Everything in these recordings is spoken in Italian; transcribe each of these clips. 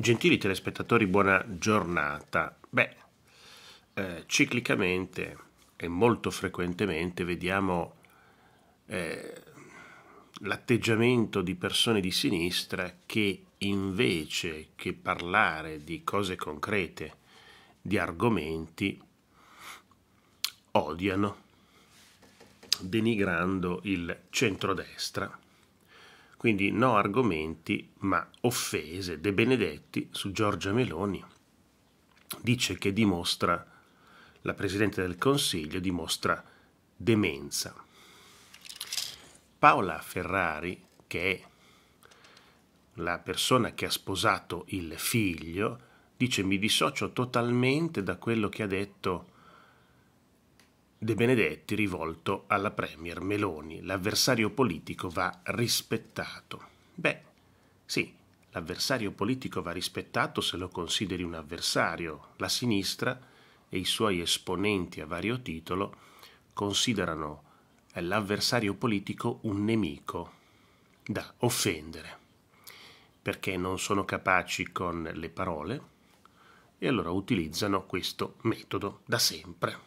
Gentili telespettatori, buona giornata. Beh, eh, ciclicamente e molto frequentemente vediamo eh, l'atteggiamento di persone di sinistra che invece che parlare di cose concrete, di argomenti, odiano, denigrando il centrodestra quindi no argomenti, ma offese De Benedetti su Giorgia Meloni. Dice che dimostra, la Presidente del Consiglio dimostra demenza. Paola Ferrari, che è la persona che ha sposato il figlio, dice mi dissocio totalmente da quello che ha detto De Benedetti rivolto alla Premier Meloni. L'avversario politico va rispettato. Beh, sì, l'avversario politico va rispettato se lo consideri un avversario. La sinistra e i suoi esponenti a vario titolo considerano l'avversario politico un nemico da offendere, perché non sono capaci con le parole e allora utilizzano questo metodo da sempre.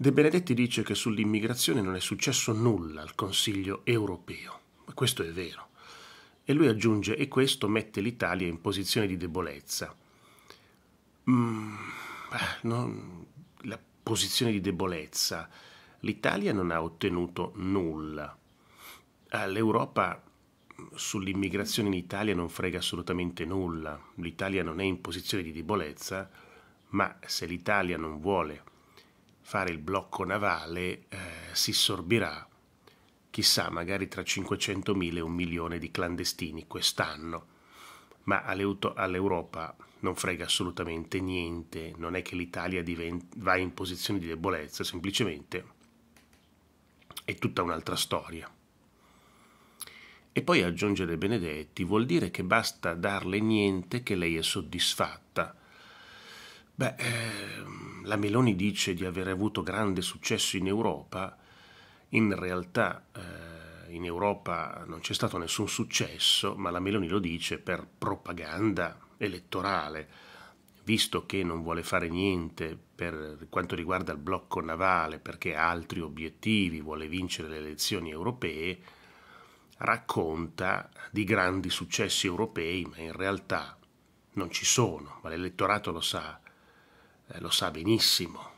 De Benedetti dice che sull'immigrazione non è successo nulla al Consiglio europeo, ma questo è vero. E lui aggiunge e questo mette l'Italia in posizione di debolezza. Mm, eh, non, la posizione di debolezza. L'Italia non ha ottenuto nulla. Ah, L'Europa sull'immigrazione in Italia non frega assolutamente nulla. L'Italia non è in posizione di debolezza, ma se l'Italia non vuole fare il blocco navale eh, si sorbirà, chissà, magari tra 500.000 e un milione di clandestini quest'anno. Ma all'Europa non frega assolutamente niente, non è che l'Italia va in posizione di debolezza, semplicemente è tutta un'altra storia. E poi aggiungere Benedetti vuol dire che basta darle niente che lei è soddisfatta Beh, ehm, la Meloni dice di aver avuto grande successo in Europa, in realtà eh, in Europa non c'è stato nessun successo, ma la Meloni lo dice per propaganda elettorale, visto che non vuole fare niente per quanto riguarda il blocco navale perché ha altri obiettivi, vuole vincere le elezioni europee, racconta di grandi successi europei, ma in realtà non ci sono, ma l'elettorato lo sa eh, lo sa benissimo.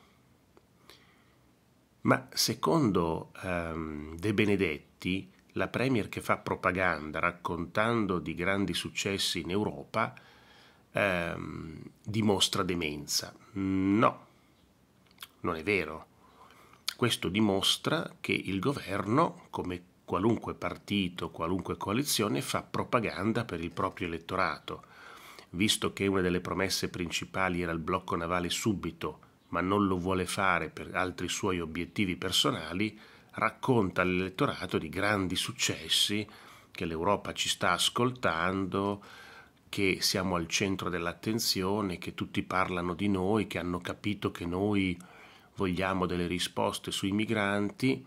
Ma secondo ehm, De Benedetti, la Premier che fa propaganda raccontando di grandi successi in Europa ehm, dimostra demenza. No, non è vero. Questo dimostra che il governo, come qualunque partito, qualunque coalizione, fa propaganda per il proprio elettorato visto che una delle promesse principali era il blocco navale subito, ma non lo vuole fare per altri suoi obiettivi personali, racconta all'elettorato di grandi successi, che l'Europa ci sta ascoltando, che siamo al centro dell'attenzione, che tutti parlano di noi, che hanno capito che noi vogliamo delle risposte sui migranti,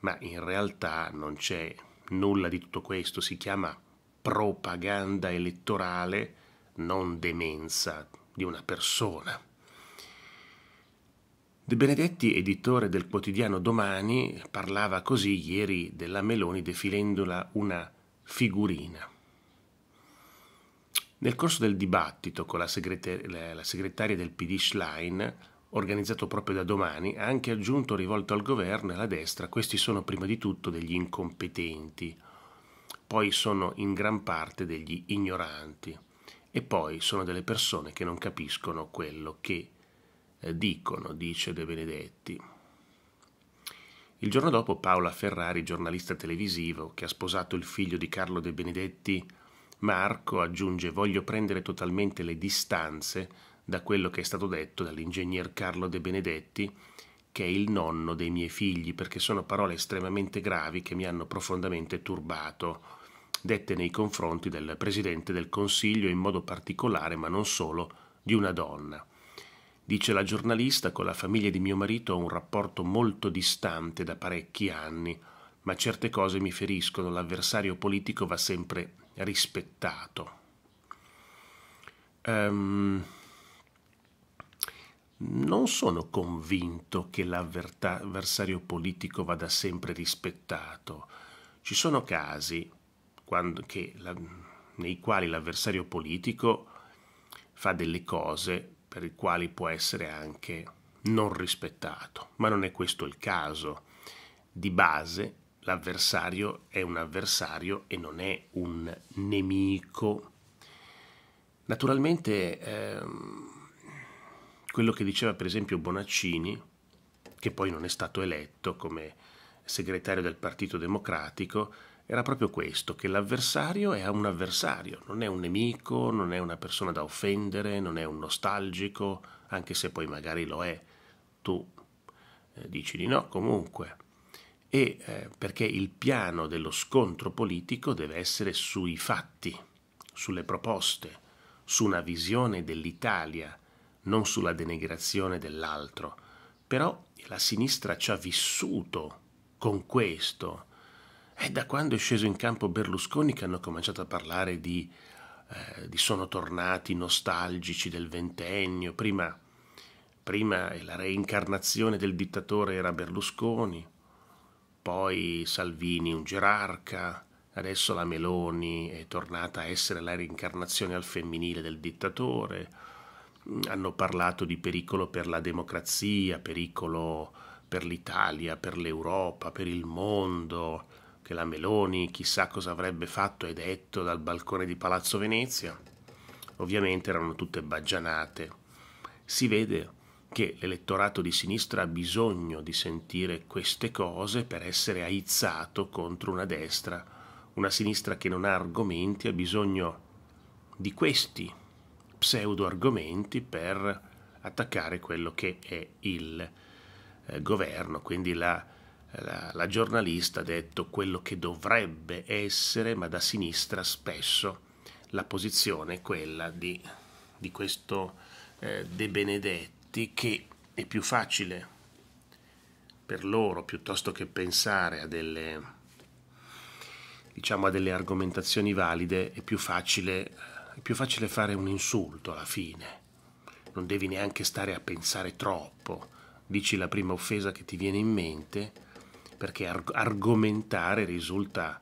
ma in realtà non c'è nulla di tutto questo, si chiama propaganda elettorale non demenza di una persona. De Benedetti, editore del quotidiano Domani, parlava così ieri della Meloni definendola una figurina. Nel corso del dibattito con la, segreter- la segretaria del PD Schlein, organizzato proprio da domani, ha anche aggiunto, rivolto al governo e alla destra, questi sono prima di tutto degli incompetenti, poi sono in gran parte degli ignoranti. E poi sono delle persone che non capiscono quello che eh, dicono, dice De Benedetti. Il giorno dopo Paola Ferrari, giornalista televisivo, che ha sposato il figlio di Carlo De Benedetti, Marco, aggiunge voglio prendere totalmente le distanze da quello che è stato detto dall'ingegner Carlo De Benedetti, che è il nonno dei miei figli, perché sono parole estremamente gravi che mi hanno profondamente turbato dette nei confronti del Presidente del Consiglio in modo particolare, ma non solo, di una donna. Dice la giornalista, con la famiglia di mio marito ho un rapporto molto distante da parecchi anni, ma certe cose mi feriscono, l'avversario politico va sempre rispettato. Um, non sono convinto che l'avversario politico vada sempre rispettato. Ci sono casi quando, che la, nei quali l'avversario politico fa delle cose per le quali può essere anche non rispettato, ma non è questo il caso. Di base l'avversario è un avversario e non è un nemico. Naturalmente ehm, quello che diceva per esempio Bonaccini, che poi non è stato eletto come segretario del Partito Democratico, era proprio questo, che l'avversario è un avversario, non è un nemico, non è una persona da offendere, non è un nostalgico, anche se poi magari lo è, tu eh, dici di no comunque. E eh, perché il piano dello scontro politico deve essere sui fatti, sulle proposte, su una visione dell'Italia, non sulla denigrazione dell'altro. Però la sinistra ci ha vissuto con questo è da quando è sceso in campo Berlusconi che hanno cominciato a parlare di, eh, di sono tornati nostalgici del ventennio. Prima, prima la reincarnazione del dittatore era Berlusconi, poi Salvini un gerarca, adesso la Meloni è tornata a essere la reincarnazione al femminile del dittatore. Mm, hanno parlato di pericolo per la democrazia, pericolo per l'Italia, per l'Europa, per il mondo che la Meloni chissà cosa avrebbe fatto e detto dal balcone di Palazzo Venezia. Ovviamente erano tutte baggianate. Si vede che l'elettorato di sinistra ha bisogno di sentire queste cose per essere aizzato contro una destra. Una sinistra che non ha argomenti ha bisogno di questi pseudo argomenti per attaccare quello che è il eh, governo, quindi la la, la giornalista ha detto quello che dovrebbe essere, ma da sinistra spesso la posizione è quella di, di questo eh, De Benedetti che è più facile per loro piuttosto che pensare a delle diciamo a delle argomentazioni valide è più facile, è più facile fare un insulto alla fine non devi neanche stare a pensare troppo dici la prima offesa che ti viene in mente perché arg- argomentare risulta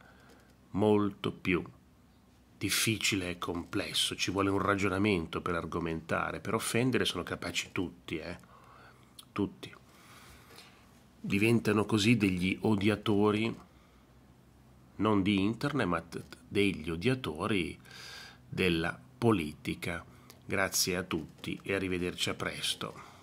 molto più difficile e complesso, ci vuole un ragionamento per argomentare, per offendere sono capaci tutti, eh? tutti. Diventano così degli odiatori, non di internet, ma t- degli odiatori della politica. Grazie a tutti e arrivederci a presto.